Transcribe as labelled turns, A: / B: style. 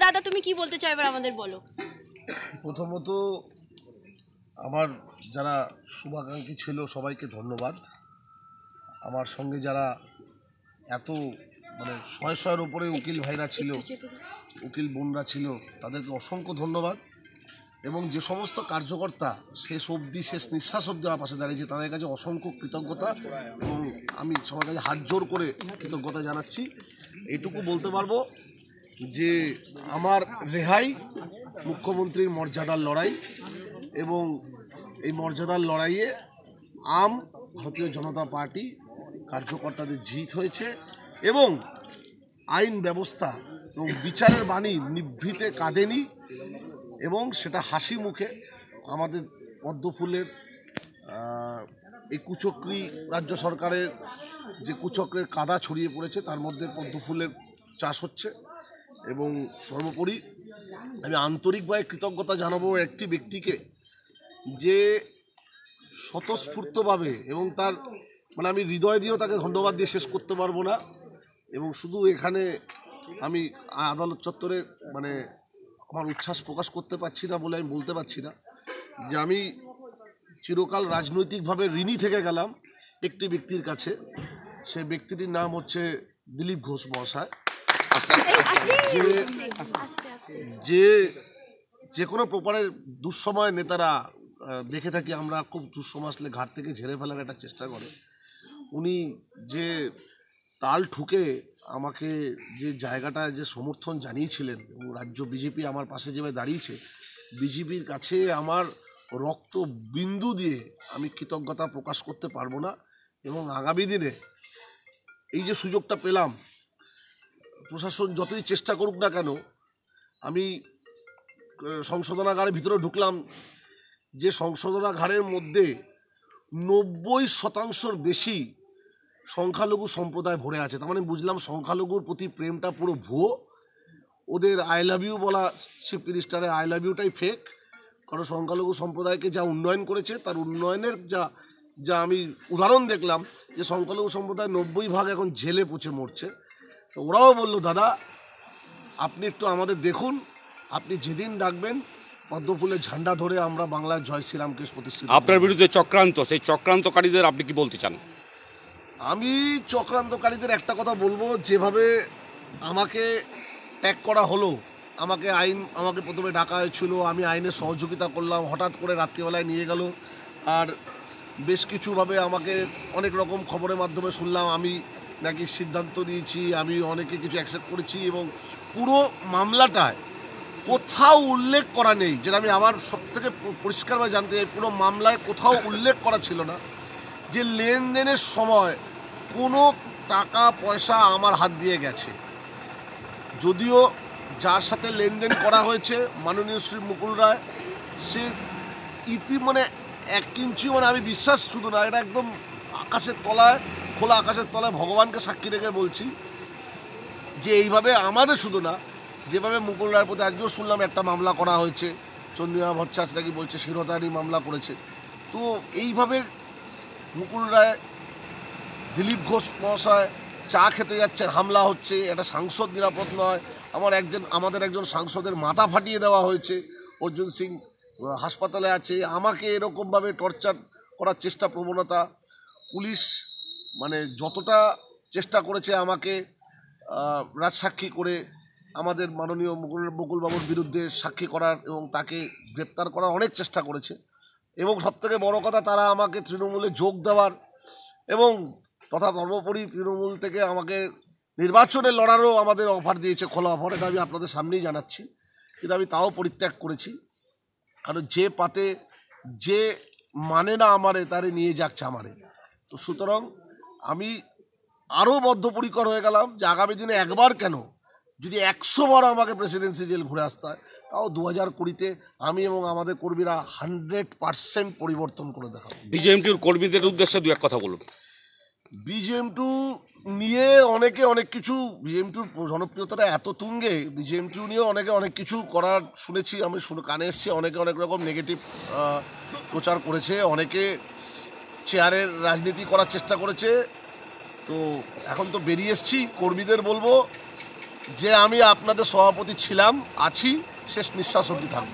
A: দাদা তুমি কি বলতে চাও এবার আমাদের বলো প্রথমত আমার যারা শুভাকাঙ্ক্ষী ছিল সবাইকে ধন্যবাদ আমার সঙ্গে যারা এত মানে শয়ে শয়ের ওপরে উকিল ভাইরা ছিল উকিল বোনরা ছিল তাদেরকে অসংখ্য ধন্যবাদ এবং যে সমস্ত কার্যকর্তা শেষ অবধি শেষ নিঃশ্বাস অবধি আমার পাশে দাঁড়িয়েছে তাদের কাছে অসংখ্য কৃতজ্ঞতা এবং আমি সবার কাছে হাত জোর করে কৃতজ্ঞতা জানাচ্ছি এটুকু বলতে পারবো যে আমার রেহাই মুখ্যমন্ত্রীর মর্যাদার লড়াই এবং এই মর্যাদার লড়াইয়ে আম ভারতীয় জনতা পার্টি কার্যকর্তাদের জিত হয়েছে এবং আইন ব্যবস্থা এবং বিচারের বাণী নিভৃতে কাঁদেনি এবং সেটা হাসি মুখে আমাদের পদ্মফুলের এই কুচক্রি রাজ্য সরকারের যে কুচক্রের কাদা ছড়িয়ে পড়েছে তার মধ্যে পদ্মফুলের চাষ হচ্ছে এবং সর্বোপরি আমি আন্তরিকভাবে কৃতজ্ঞতা জানাবো একটি ব্যক্তিকে যে স্বতঃস্ফূর্তভাবে এবং তার মানে আমি হৃদয় দিয়েও তাকে ধন্যবাদ দিয়ে শেষ করতে পারবো না এবং শুধু এখানে আমি আদালত চত্বরে মানে আমার উচ্ছ্বাস প্রকাশ করতে পারছি না বলে আমি বলতে পারছি না যে আমি চিরকাল রাজনৈতিকভাবে ঋণী থেকে গেলাম একটি ব্যক্তির কাছে সে ব্যক্তিটির নাম হচ্ছে দিলীপ ঘোষ মহাশয় যে যে কোনো প্রপারের দুঃসময় নেতারা দেখে থাকি আমরা খুব দুঃসময় আসলে ঘাট থেকে ঝেড়ে ফেলার একটা চেষ্টা করে উনি যে তাল ঠুকে আমাকে যে জায়গাটা যে সমর্থন জানিয়েছিলেন এবং রাজ্য বিজেপি আমার পাশে যেভাবে দাঁড়িয়েছে বিজেপির কাছে আমার রক্ত বিন্দু দিয়ে আমি কৃতজ্ঞতা প্রকাশ করতে পারবো না এবং আগামী দিনে এই যে সুযোগটা পেলাম প্রশাসন যতই চেষ্টা করুক না কেন আমি সংশোধনাগারের ভিতরে ঢুকলাম যে সংশোধনাগারের মধ্যে নব্বই শতাংশর বেশি সংখ্যালঘু সম্প্রদায় ভরে আছে তার মানে বুঝলাম সংখ্যালঘুর প্রতি প্রেমটা পুরো ভুয়ো ওদের আই লাভ ইউ বলা চিফ মিনিস্টারের আই লাভ ইউটাই ফেক কারণ সংখ্যালঘু সম্প্রদায়কে যা উন্নয়ন করেছে তার উন্নয়নের যা যা আমি উদাহরণ দেখলাম যে সংখ্যালঘু সম্প্রদায় নব্বই ভাগ এখন জেলে পচে মরছে তো ওরাও বলল দাদা আপনি একটু আমাদের দেখুন আপনি যেদিন ডাকবেন পদ্মফুলের ঝান্ডা ধরে আমরা বাংলার জয় শ্রীরামকে প্রতিষ্ঠিত আপনার বিরুদ্ধে চক্রান্ত সেই চক্রান্তকারীদের আপনি কি বলতে চান আমি চক্রান্তকারীদের একটা কথা বলবো যেভাবে আমাকে ট্যাগ করা হলো আমাকে আইন আমাকে প্রথমে ডাকা হয়েছিল আমি আইনে সহযোগিতা করলাম হঠাৎ করে রাত্রিবেলায় নিয়ে গেল আর বেশ কিছুভাবে আমাকে অনেক রকম খবরের মাধ্যমে শুনলাম আমি নাকি সিদ্ধান্ত নিয়েছি আমি অনেকে কিছু অ্যাকসেপ্ট করেছি এবং পুরো মামলাটায় কোথাও উল্লেখ করা নেই যেটা আমি আমার সব থেকে পরিষ্কারভাবে জানতে চাই পুরো মামলায় কোথাও উল্লেখ করা ছিল না যে লেনদেনের সময় কোনো টাকা পয়সা আমার হাত দিয়ে গেছে যদিও যার সাথে লেনদেন করা হয়েছে মাননীয় শ্রী মুকুল রায় সে ইতি মানে এক ইঞ্চি মানে আমি বিশ্বাস শুধু না এটা একদম আকাশের তলায় খোলা আকাশের তলায় ভগবানকে সাক্ষী রেখে বলছি যে এইভাবে আমাদের শুধু না যেভাবে মুকুল রায়ের প্রতি আজকেও শুনলাম একটা মামলা করা হয়েছে চন্দ্রিমা ভট্টাচ নাকি বলছে শিরতারি মামলা করেছে তো এইভাবে মুকুল রায় দিলীপ ঘোষ মহাশয় চা খেতে যাচ্ছে হামলা হচ্ছে একটা সাংসদ নিরাপদ নয় আমার একজন আমাদের একজন সাংসদের মাথা ফাটিয়ে দেওয়া হয়েছে অর্জুন সিং হাসপাতালে আছে আমাকে এরকমভাবে টর্চার করার চেষ্টা প্রবণতা পুলিশ মানে যতটা চেষ্টা করেছে আমাকে রাজসাক্ষী করে আমাদের মাননীয় মুকুল মুকুলবাবুর বিরুদ্ধে সাক্ষী করার এবং তাকে গ্রেপ্তার করার অনেক চেষ্টা করেছে এবং সবথেকে বড় কথা তারা আমাকে তৃণমূলে যোগ দেওয়ার এবং তথা সর্বোপরি তৃণমূল থেকে আমাকে নির্বাচনে লড়ারও আমাদের অফার দিয়েছে খোলা অফার এটা আমি আপনাদের সামনেই জানাচ্ছি কিন্তু আমি তাও পরিত্যাগ করেছি কারণ যে পাতে যে মানে না আমারে তারে নিয়ে যাচ্ছে আমারে তো সুতরাং আমি আরও বদ্ধপরিকর হয়ে গেলাম যে আগামী দিনে একবার কেন যদি একশো বার আমাকে প্রেসিডেন্সি জেল ঘুরে আসতে হয় তাও দু হাজার কুড়িতে আমি এবং আমাদের কর্মীরা হান্ড্রেড পার্সেন্ট পরিবর্তন করে দেখাব বিজেএমটির কর্মীদের উদ্দেশ্যে দু এক কথা বলুন বিজেএম টু নিয়ে অনেকে অনেক কিছু বিজেএম টুর জনপ্রিয়তাটা এত তুঙ্গে বিজেএম টু নিয়ে অনেকে অনেক কিছু করার শুনেছি আমি শুনে কানে এসছি অনেকে অনেক রকম নেগেটিভ প্রচার করেছে অনেকে চেয়ারের রাজনীতি করার চেষ্টা করেছে তো এখন তো বেরিয়ে এসছি কর্মীদের বলবো যে আমি আপনাদের সভাপতি ছিলাম আছি শেষ নিঃশ্বাস অব্দি থাকবো